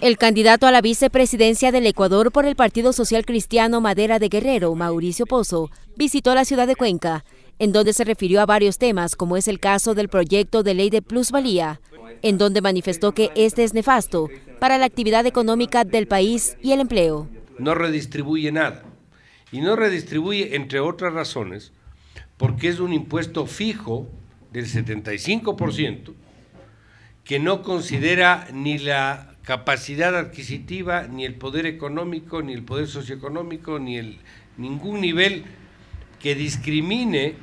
El candidato a la vicepresidencia del Ecuador por el Partido Social Cristiano Madera de Guerrero, Mauricio Pozo, visitó la ciudad de Cuenca, en donde se refirió a varios temas, como es el caso del proyecto de ley de plusvalía, en donde manifestó que este es nefasto para la actividad económica del país y el empleo. No redistribuye nada, y no redistribuye, entre otras razones, porque es un impuesto fijo del 75%, que no considera ni la capacidad adquisitiva, ni el poder económico, ni el poder socioeconómico, ni el, ningún nivel que discrimine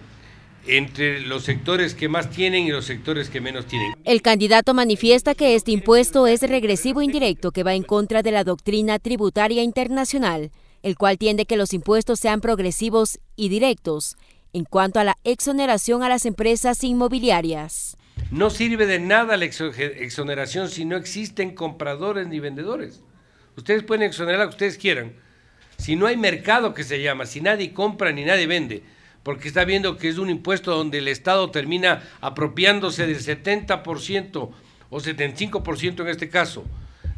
entre los sectores que más tienen y los sectores que menos tienen. El candidato manifiesta que este impuesto es regresivo e indirecto que va en contra de la doctrina tributaria internacional, el cual tiende que los impuestos sean progresivos y directos en cuanto a la exoneración a las empresas inmobiliarias. No sirve de nada la exoneración si no existen compradores ni vendedores. Ustedes pueden exonerar lo que ustedes quieran. Si no hay mercado que se llama, si nadie compra ni nadie vende, porque está viendo que es un impuesto donde el Estado termina apropiándose del 70% o 75% en este caso,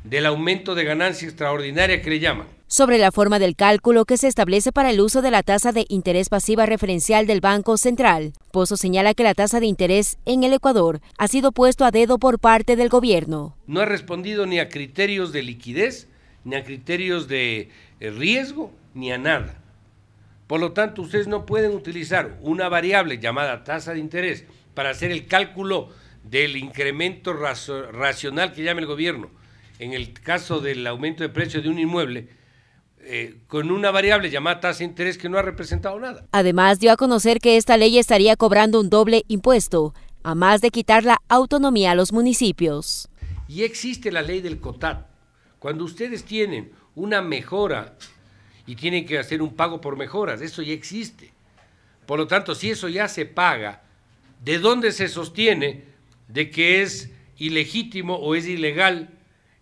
del aumento de ganancia extraordinaria que le llaman sobre la forma del cálculo que se establece para el uso de la tasa de interés pasiva referencial del Banco Central. Pozo señala que la tasa de interés en el Ecuador ha sido puesto a dedo por parte del gobierno. No ha respondido ni a criterios de liquidez, ni a criterios de eh, riesgo, ni a nada. Por lo tanto, ustedes no pueden utilizar una variable llamada tasa de interés para hacer el cálculo del incremento racional que llama el gobierno en el caso del aumento de precio de un inmueble, eh, con una variable llamada tasa de interés que no ha representado nada. Además, dio a conocer que esta ley estaría cobrando un doble impuesto, a más de quitar la autonomía a los municipios. Y existe la ley del COTAT. Cuando ustedes tienen una mejora y tienen que hacer un pago por mejoras, eso ya existe. Por lo tanto, si eso ya se paga, ¿de dónde se sostiene de que es ilegítimo o es ilegal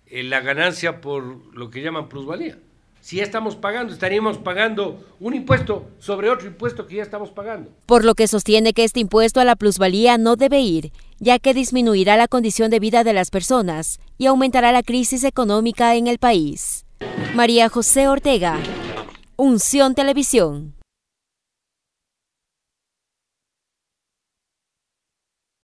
eh, la ganancia por lo que llaman plusvalía? si ya estamos pagando, estaríamos pagando un impuesto sobre otro impuesto que ya estamos pagando. Por lo que sostiene que este impuesto a la plusvalía no debe ir, ya que disminuirá la condición de vida de las personas y aumentará la crisis económica en el país. María José Ortega, Unción Televisión.